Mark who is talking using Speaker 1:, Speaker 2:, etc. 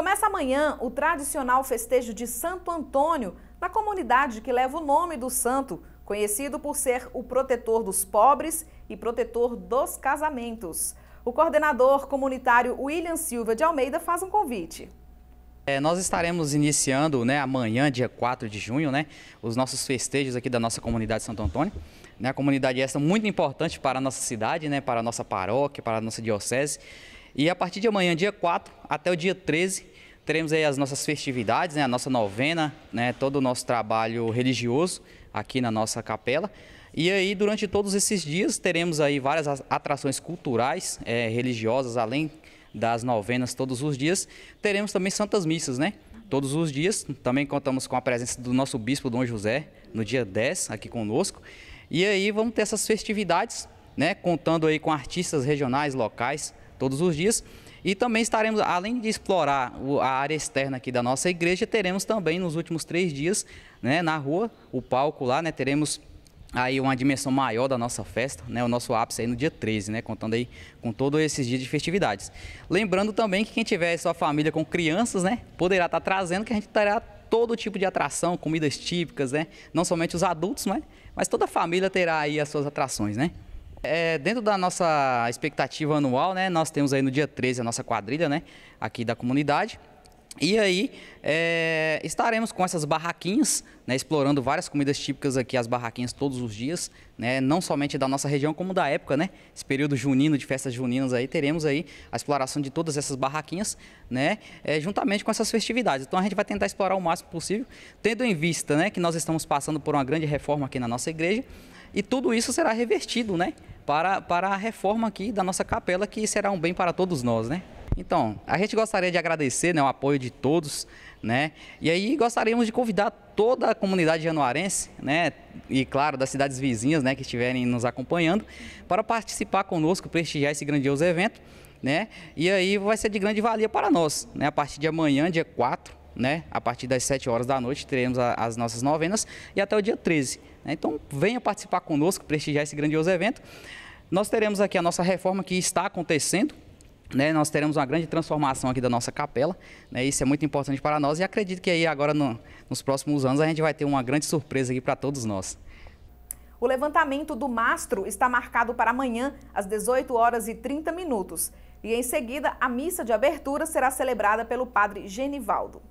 Speaker 1: Começa amanhã o tradicional festejo de Santo Antônio, na comunidade que leva o nome do santo, conhecido por ser o protetor dos pobres e protetor dos casamentos. O coordenador comunitário William Silva de Almeida faz um convite.
Speaker 2: É, nós estaremos iniciando né, amanhã, dia 4 de junho, né, os nossos festejos aqui da nossa comunidade Santo Antônio. Né, a comunidade essa muito importante para a nossa cidade, né, para a nossa paróquia, para a nossa diocese. E a partir de amanhã, dia 4, até o dia 13, teremos aí as nossas festividades, né, a nossa novena, né, todo o nosso trabalho religioso aqui na nossa capela. E aí, durante todos esses dias, teremos aí várias atrações culturais, é, religiosas, além das novenas todos os dias. Teremos também santas missas, né? Todos os dias. Também contamos com a presença do nosso bispo Dom José, no dia 10, aqui conosco. E aí, vamos ter essas festividades, né? Contando aí com artistas regionais, locais, todos os dias. E também estaremos, além de explorar a área externa aqui da nossa igreja, teremos também nos últimos três dias, né, na rua, o palco lá, né, teremos aí uma dimensão maior da nossa festa, né, o nosso ápice aí no dia 13, né, contando aí com todos esses dias de festividades. Lembrando também que quem tiver sua família com crianças, né, poderá estar trazendo que a gente terá todo tipo de atração, comidas típicas, né, não somente os adultos, né, mas toda a família terá aí as suas atrações, né. É, dentro da nossa expectativa anual, né, nós temos aí no dia 13 a nossa quadrilha né, aqui da comunidade. E aí é, estaremos com essas barraquinhas, né, explorando várias comidas típicas aqui, as barraquinhas todos os dias, né, não somente da nossa região, como da época, né? Esse período junino, de festas juninas aí, teremos aí a exploração de todas essas barraquinhas, né? É, juntamente com essas festividades. Então a gente vai tentar explorar o máximo possível, tendo em vista né, que nós estamos passando por uma grande reforma aqui na nossa igreja. E tudo isso será revertido, né? Para, para a reforma aqui da nossa capela, que será um bem para todos nós, né? Então, a gente gostaria de agradecer né, o apoio de todos, né? E aí gostaríamos de convidar toda a comunidade januarense, né? E claro, das cidades vizinhas, né? Que estiverem nos acompanhando, para participar conosco, prestigiar esse grandioso evento, né? E aí vai ser de grande valia para nós, né? A partir de amanhã, dia 4, né? A partir das 7 horas da noite teremos a, as nossas novenas e até o dia 13. Né? Então venha participar conosco, prestigiar esse grandioso evento. Nós teremos aqui a nossa reforma que está acontecendo. Né? nós teremos uma grande transformação aqui da nossa capela, né? isso é muito importante para nós e acredito que aí agora no, nos próximos anos a gente vai ter uma grande surpresa aqui para todos nós.
Speaker 1: O levantamento do mastro está marcado para amanhã às 18 horas e 30 minutos e em seguida a missa de abertura será celebrada pelo padre Genivaldo.